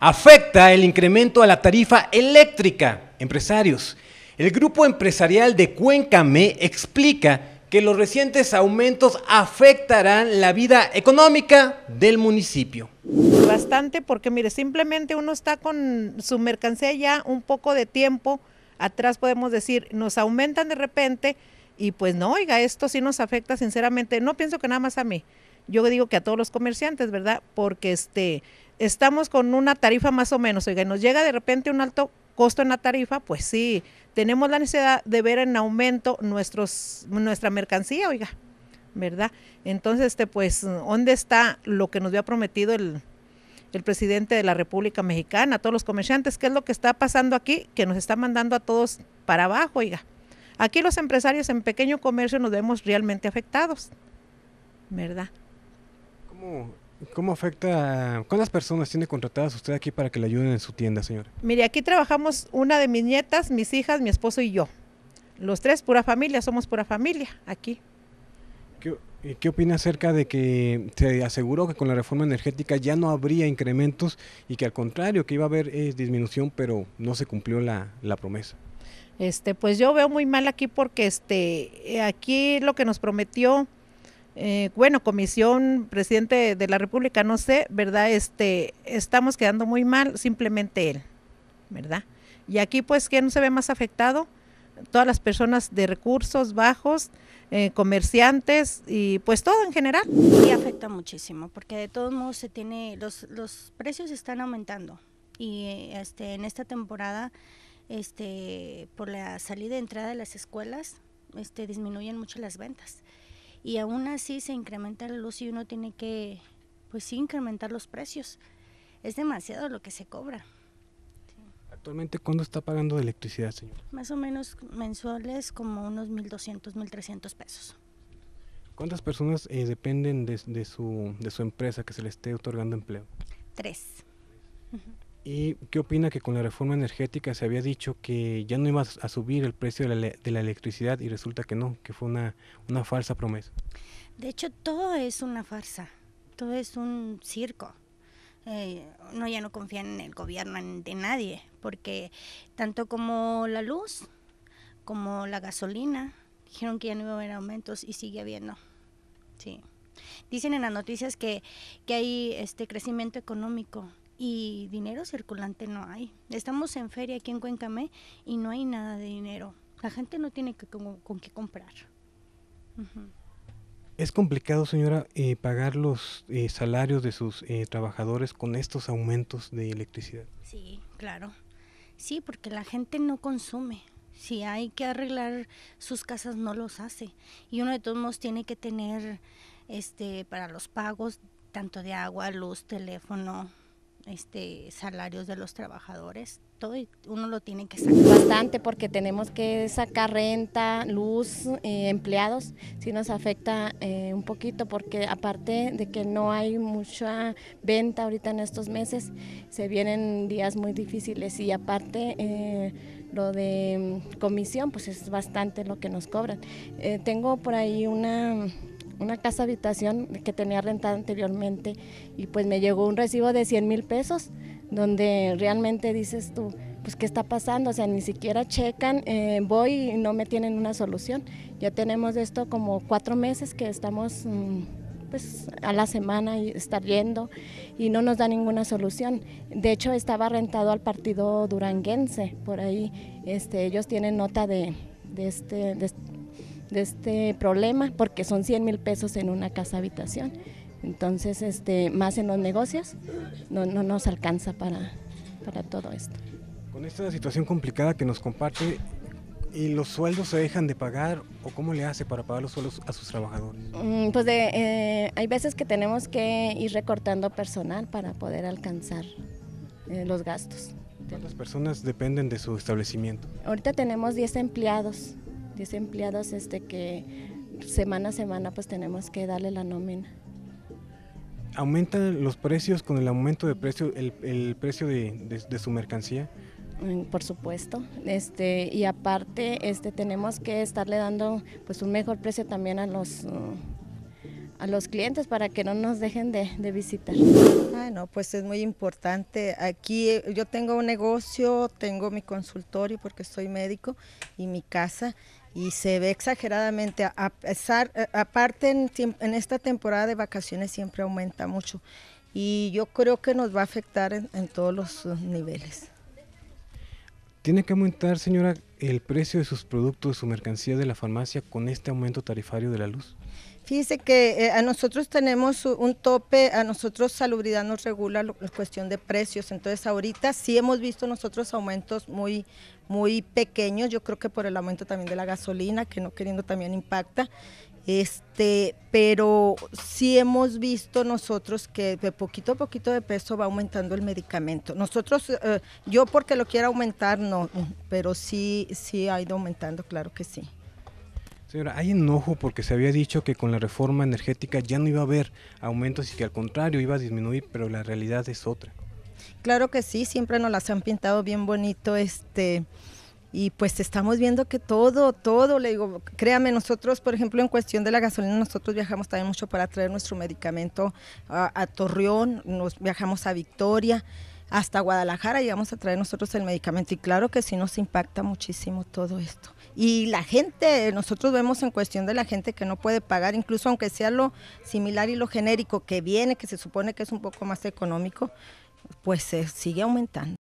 afecta el incremento a la tarifa eléctrica. Empresarios, el grupo empresarial de Cuenca Me explica que los recientes aumentos afectarán la vida económica del municipio. Bastante porque mire, simplemente uno está con su mercancía ya un poco de tiempo atrás podemos decir, nos aumentan de repente y pues no, oiga, esto sí nos afecta sinceramente, no pienso que nada más a mí, yo digo que a todos los comerciantes, ¿verdad? Porque este, estamos con una tarifa más o menos, oiga, nos llega de repente un alto costo en la tarifa, pues sí, tenemos la necesidad de ver en aumento nuestros, nuestra mercancía, oiga, ¿verdad? Entonces, este, pues, ¿dónde está lo que nos había prometido el, el presidente de la República Mexicana, a todos los comerciantes? ¿Qué es lo que está pasando aquí? Que nos está mandando a todos para abajo, oiga. Aquí los empresarios en pequeño comercio nos vemos realmente afectados, ¿verdad? ¿Cómo, afecta? ¿Cuántas personas tiene contratadas usted aquí para que le ayuden en su tienda, señora? Mire, aquí trabajamos una de mis nietas, mis hijas, mi esposo y yo. Los tres, pura familia, somos pura familia aquí. ¿Qué, opina acerca de que se aseguró que con la reforma energética ya no habría incrementos y que al contrario, que iba a haber eh, disminución, pero no se cumplió la, promesa? Este, pues yo veo muy mal aquí porque este, eh, aquí lo que nos prometió eh, bueno, comisión, presidente de la República, no sé, ¿verdad? Este, estamos quedando muy mal, simplemente él, ¿verdad? Y aquí, pues, ¿quién no se ve más afectado? Todas las personas de recursos bajos, eh, comerciantes y pues todo en general. Sí, afecta muchísimo, porque de todos modos se tiene, los, precios están aumentando y este, en esta temporada, este, por la salida y entrada de las escuelas, este, disminuyen mucho las ventas y aún así se incrementa la luz y uno tiene que, pues sí, incrementar los precios. Es demasiado lo que se cobra. Actualmente, ¿cuándo está pagando de electricidad, señor? Más o menos mensuales como unos 1.200, 1.300 pesos. ¿Cuántas personas eh, dependen de, de, su, de su empresa que se le esté otorgando empleo? Tres. ¿Y qué opina que con la reforma energética se había dicho que ya no iba a subir el precio de la, electricidad y resulta que no, que fue una, falsa promesa? De hecho, todo es una farsa, todo es un circo. Eh, no ya no confían en el gobierno en, de nadie, porque tanto como la luz, como la gasolina, dijeron que ya no iba a haber aumentos y sigue habiendo. Sí. Dicen en las noticias que, que hay este crecimiento económico, y dinero circulante no hay. Estamos en feria aquí en Cuencamé y no hay nada de dinero. La gente no tiene con, qué comprar. ¿Es complicado, señora, eh, pagar los eh, salarios de sus eh, trabajadores con estos aumentos de electricidad? Sí, claro. Sí, porque la gente no consume. Si hay que arreglar sus casas, no los hace. Y uno de todos modos tiene que tener este, para los pagos, tanto de agua, luz, teléfono, este, salarios de los trabajadores. Todo uno lo tiene que sacar. Bastante porque tenemos que sacar renta, luz, eh, empleados. si nos afecta eh, un poquito porque aparte de que no hay mucha venta ahorita en estos meses, se vienen días muy difíciles y aparte... Eh, lo de mm, comisión, pues es bastante lo que nos cobran. tengo por ahí una una casa habitación que tenía rentada anteriormente y pues me llegó un recibo de 100 mil pesos donde realmente dices tú, pues qué está pasando, o sea, ni siquiera checan, eh, voy y no me tienen una solución. Ya tenemos esto como cuatro meses que estamos mm, pues a la semana y estar yendo y no nos da ninguna solución. De hecho estaba rentado al partido duranguense, por ahí este, ellos tienen nota de, este de este problema porque son 100 mil pesos en una casa habitación. Entonces, este, más en los negocios, no, no nos alcanza para, para todo esto. Con esta situación complicada que nos comparte, ¿Y los sueldos se dejan de pagar o cómo le hace para pagar los sueldos a sus trabajadores? Mm, pues eh, hay veces que tenemos que ir recortando personal para poder alcanzar eh, los gastos. ¿Cuántas personas dependen de su establecimiento? Ahorita tenemos 10 empleados es empleados este, que semana a semana pues tenemos que darle la nómina. ¿Aumentan los precios con el aumento de precio, el, el precio de, su mercancía? Mm, por supuesto, este, y aparte este, tenemos que estarle dando pues un mejor precio también a los... Mm, a los clientes para que no nos dejen de, visitar. Bueno, ah, pues es muy importante. Aquí eh, yo tengo un negocio, tengo mi consultorio porque soy médico y mi casa y se ve exageradamente. A pesar, eh, aparte en, esta temporada de vacaciones siempre aumenta mucho y yo creo que nos va a afectar en todos los eh, niveles. Tiene que aumentar, señora, el precio de sus productos, de su mercancía de la farmacia con este aumento tarifario de la luz dice que eh, a nosotros tenemos un tope, a nosotros salubridad nos regula la cuestión de precios, entonces ahorita sí hemos visto nosotros aumentos muy, muy pequeños, yo creo que por el aumento también de la gasolina, que no queriendo también impacta, este, pero sí hemos visto nosotros que de poquito a poquito de peso va aumentando el medicamento. Nosotros, eh, yo porque lo quiero aumentar, no, pero sí, sí ha ido aumentando, claro que sí. Señora, hay enojo porque se había dicho que con la reforma energética ya no iba a haber aumentos y que al contrario iba a disminuir, pero la realidad es otra. Claro que sí, siempre nos las han pintado bien bonito, este, y pues estamos viendo que todo, todo, le digo, créame, nosotros, por ejemplo, en cuestión de la gasolina, nosotros viajamos también mucho para traer nuestro medicamento a, a Torreón, nos viajamos a Victoria, hasta Guadalajara vamos a traer nosotros el medicamento y claro que sí nos impacta muchísimo todo esto. Y la gente, nosotros vemos en cuestión de la gente que no puede pagar, incluso aunque sea lo similar y lo genérico que viene, que se supone que es un poco más económico, pues se eh, sigue aumentando.